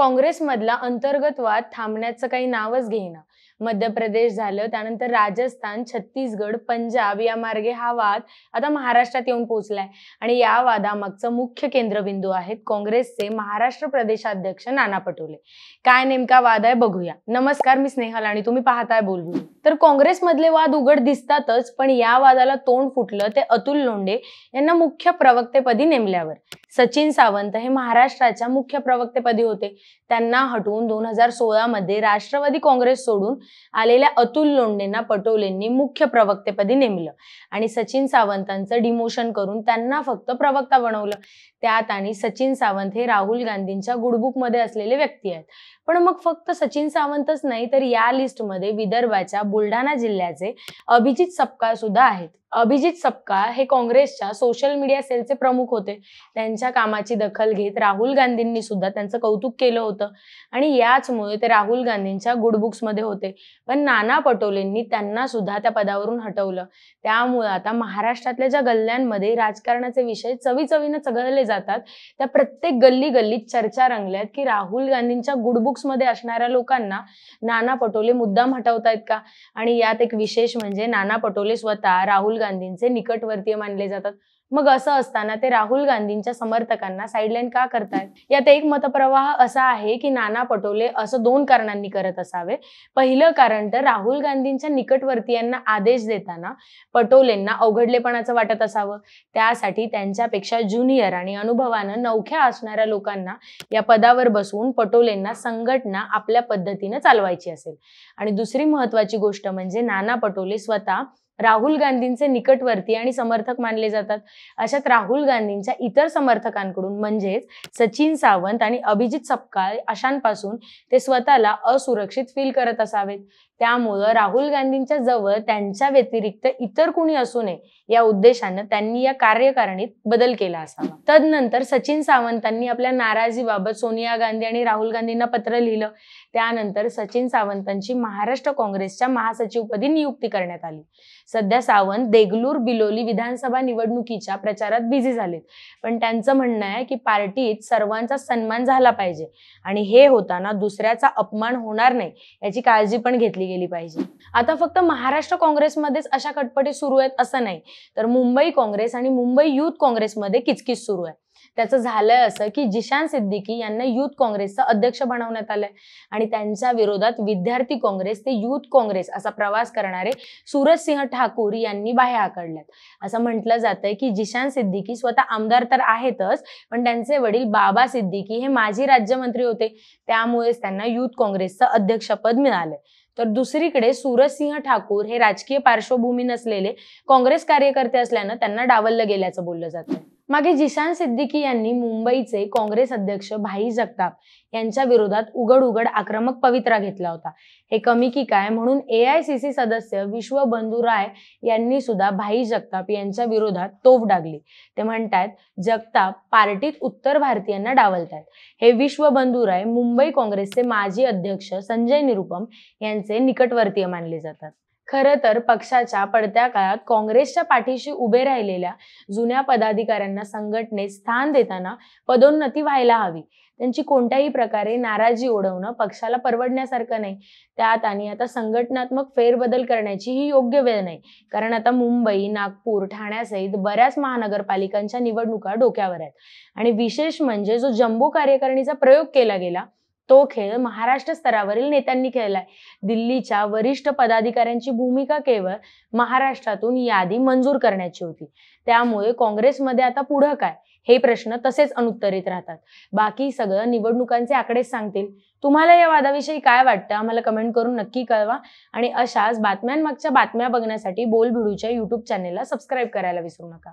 काँग्रेसमधला अंतर्गत वाद थांबण्याचं काही नावच घेईना मध्य प्रदेश झालं त्यानंतर राजस्थान छत्तीसगड पंजाब या मार्गे हा वाद आता महाराष्ट्रात येऊन पोहोचलाय आणि या वादामागचं मुख्य केंद्रबिंदू आहेत काँग्रेसचे महाराष्ट्र प्रदेशाध्यक्ष नाना पटोले काय नेमका वाद आहे बघूया नमस्कार मी स्नेहल आणि तुम्ही पाहताय बोलू तर काँग्रेसमधले वाद उघड दिसतातच पण या वादाला तोंड फुटलं ते अतुल लोंडे यांना मुख्य प्रवक्तेपदी नेमल्यावर सचिन सावंत हे महाराष्ट्राच्या मुख्य प्रवक्तेपदी होते त्यांना हटवून दोन हजार सोळामध्ये राष्ट्रवादी काँग्रेस सोडून आलेल्या अतुल लोंडेंना पटोलेंनी मुख्य प्रवक्तेपदी नेमलं आणि सचिन सावंतांचं डिमोशन करून त्यांना फक्त प्रवक्ता बनवलं त्यात आणि सचिन सावंत हे राहुल गांधींच्या गुडबुकमध्ये असलेले व्यक्ती आहेत पण मग फक्त सचिन सावंतच नाही तर या लिस्टमध्ये विदर्भाच्या बुलढाणा जिल्ह्याचे अभिजित सपकाळ सुद्धा आहेत अभिजित सपकाळ हे काँग्रेसच्या सोशल मीडिया सेलचे प्रमुख होते त्यांच्या कामाची दखल घेत राहुल गांधींनी सुद्धा त्यांचं कौतुक केलं होतं आणि याचमुळे ते राहुल गांधींच्या गुड मध्ये होते पण नाना पटोलेंनी त्यांना सुद्धा त्या पदावरून हटवलं त्यामुळे आता महाराष्ट्रातल्या ज्या गल्ल्यांमध्ये राजकारणाचे विषय चवी चवीनं चघळले जातात त्या प्रत्येक गल्ली गल्लीत चर्चा रंगल्यात की राहुल गांधींच्या गुडबुक्स मध्ये असणाऱ्या लोकांना नाना पटोले मुद्दाम हटवतायत का आणि यात एक विशेष म्हणजे नाना पटोले स्वतः राहुल गांधींचे निकटवर्तीय मानले जातात मग असं असताना ते राहुल गांधींच्या समर्थकांना साईडलाईन का करतायत यात एक मतप्रवाह असा आहे की नाना पटोले असं दोन कारणांनी करत असावे पहिलं कारण तर राहुल गांधींच्या निकटवर्तीयांना आदेश देताना पटोलेंना अवघडलेपणाचं वाटत असावं त्यासाठी त्यांच्यापेक्षा ज्युनियर आणि अनुभवानं नवख्या असणाऱ्या लोकांना या पदावर बसवून पटोलेंना संघटना आपल्या पद्धतीनं चालवायची असेल आणि दुसरी महत्वाची गोष्ट म्हणजे नाना पटोले स्वतः राहुल गांधींचे निकटवर्ती आणि समर्थक मानले जातात अशात राहुल गांधींच्या इतर समर्थकांकडून म्हणजेच सचिन सावंत आणि अभिजित सपकाळ अशांपासून ते स्वतःला असुरक्षित फील करत असावेत त्यामुळं राहुल गांधींच्या जवळ त्यांच्या व्यतिरिक्त इतर कुणी असू नये या उद्देशानं त्यांनी या कार्यकारणीत बदल केला असावा तदनंतर सचिन सावंतांनी आपल्या नाराजीबाबत सोनिया गांधी आणि राहुल गांधींना पत्र लिहिलं त्यानंतर सचिन सावंतांची महाराष्ट्र काँग्रेसच्या महासचिवपदी नियुक्ती करण्यात आली सध्या सावंत देगलूर बिलोली विधानसभा निवडणुकीच्या प्रचारात बिझी झालेत पण त्यांचं म्हणणं आहे की पार्टीत सर्वांचा सन्मान झाला पाहिजे आणि हे होताना दुसऱ्याचा अपमान होणार नाही याची काळजी पण घेतली गेली पाहिजे आता फक्त महाराष्ट्र काँग्रेसमध्येच अशा कटपटी सुरू आहेत असं नाही तर मुंबई काँग्रेस आणि मुंबई युथ काँग्रेसमध्ये किचकिच सुरू आहे त्याचं झालंय असं की जिशान सिद्दीकी यांना युथ काँग्रेसचं अध्यक्ष बनवण्यात आलंय आणि त्यांच्या विरोधात विद्यार्थी काँग्रेस ते युथ काँग्रेस असा प्रवास करणारे सूरज सिंह ठाकूर यांनी बाहेर आकडल्यात असं म्हटलं जातंय की जिशान सिद्दीकी स्वतः आमदार तर आहेतच पण त्यांचे वडील बाबा सिद्दीकी हे माजी राज्यमंत्री होते त्यामुळेच त्यांना युथ काँग्रेसचं अध्यक्षपद मिळालंय तर दुसरीकडे सिंह ठाकूर हे राजकीय पार्श्वभूमी नसलेले काँग्रेस कार्यकर्ते असल्यानं त्यांना डावललं गेल्याचं बोललं जातं मागे जिशान सिद्दीकी यांनी मुंबईचे काँग्रेस अध्यक्ष भाई जगताप यांच्या विरोधात उघड उघड आक्रमक पवित्रा घेतला होता हे कमी की काय म्हणून ए आय सी सी सदस्य बंधू राय यांनी सुद्धा भाई जगताप यांच्या विरोधात तोफ डागली ते म्हणतात जगताप पार्टीत उत्तर भारतीयांना डावलतात हे विश्वबंधू राय मुंबई काँग्रेसचे माजी अध्यक्ष संजय निरुपम यांचे निकटवर्तीय मानले जातात खरं तर पक्षाच्या पडत्या काळात काँग्रेसच्या पाठीशी उभे राहिलेल्या जुन्या पदाधिकाऱ्यांना संघटनेत स्थान देताना पदोन्नती व्हायला हवी त्यांची कोणत्याही प्रकारे नाराजी ओढवणं पक्षाला परवडण्यासारखं नाही त्यात आणि आता संघटनात्मक फेरबदल करण्याची ही योग्य वेळ नाही कारण आता मुंबई नागपूर ठाण्यासहित बऱ्याच महानगरपालिकांच्या निवडणुका डोक्यावर आहेत आणि विशेष म्हणजे जो जम्बो कार्यकारिणीचा प्रयोग केला गेला तो खेळ महाराष्ट्र स्तरावरील नेत्यांनी खेळलाय दिल्लीच्या वरिष्ठ पदाधिकाऱ्यांची भूमिका केवळ महाराष्ट्रातून यादी मंजूर करण्याची होती त्यामुळे काँग्रेसमध्ये आता पुढं काय हे प्रश्न तसेच अनुत्तरित राहतात बाकी सगळं निवडणुकांचे आकडेच सांगतील तुम्हाला या वादाविषयी काय वाटतं आम्हाला कमेंट करून नक्की कळवा आणि अशाच बातम्यांमागच्या बातम्या बघण्यासाठी बोल भिडूच्या युट्यूब चॅनेलला सबस्क्राईब करायला विसरू नका